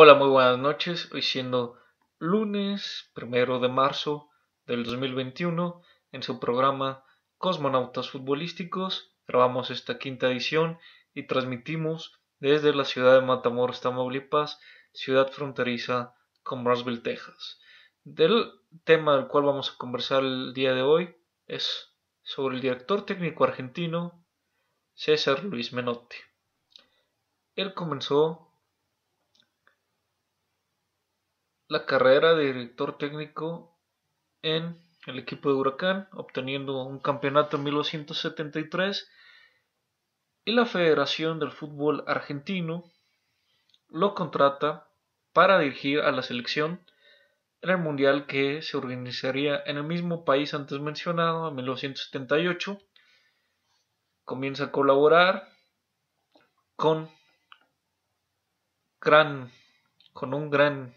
Hola, muy buenas noches. Hoy siendo lunes primero de marzo del 2021, en su programa Cosmonautas Futbolísticos, grabamos esta quinta edición y transmitimos desde la ciudad de Matamoros, Tamaulipas, ciudad fronteriza con Roswell, Texas. Del tema del cual vamos a conversar el día de hoy es sobre el director técnico argentino César Luis Menotti. Él comenzó la carrera de director técnico en el equipo de Huracán, obteniendo un campeonato en 1973, y la Federación del Fútbol Argentino lo contrata para dirigir a la selección en el Mundial que se organizaría en el mismo país antes mencionado, en 1978. Comienza a colaborar con, gran, con un gran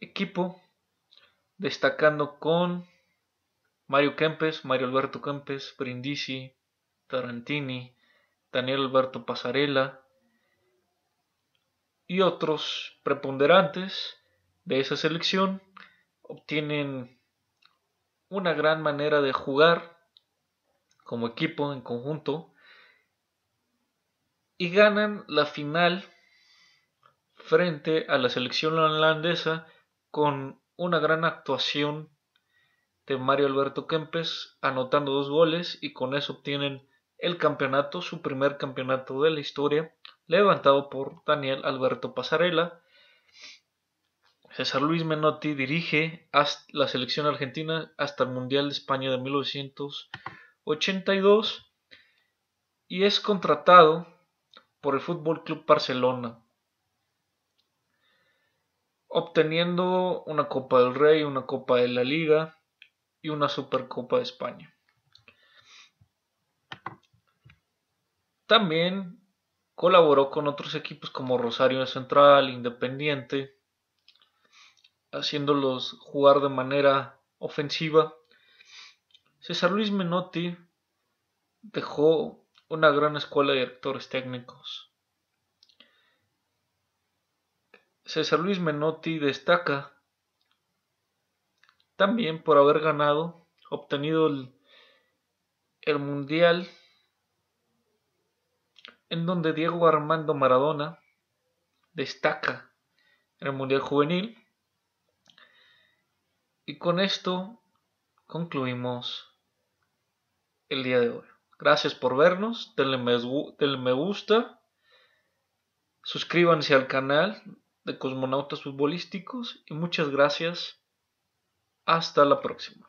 equipo, destacando con Mario Kempes, Mario Alberto Kempes, Brindisi, Tarantini, Daniel Alberto Pasarela y otros preponderantes de esa selección obtienen una gran manera de jugar como equipo en conjunto y ganan la final frente a la selección holandesa con una gran actuación de Mario Alberto Kempes, anotando dos goles y con eso obtienen el campeonato, su primer campeonato de la historia, levantado por Daniel Alberto Pasarela. César Luis Menotti dirige la selección argentina hasta el Mundial de España de 1982 y es contratado por el Fútbol Club Barcelona obteniendo una Copa del Rey, una Copa de la Liga y una Supercopa de España. También colaboró con otros equipos como Rosario Central, Independiente, haciéndolos jugar de manera ofensiva. César Luis Menotti dejó una gran escuela de directores técnicos César Luis Menotti destaca también por haber ganado, obtenido el, Mundial, en donde Diego Armando Maradona destaca en el Mundial Juvenil. Y con esto concluimos el día de hoy. Gracias por vernos, denle me gusta, suscríbanse al canal, de Cosmonautas Futbolísticos y muchas gracias. Hasta la próxima.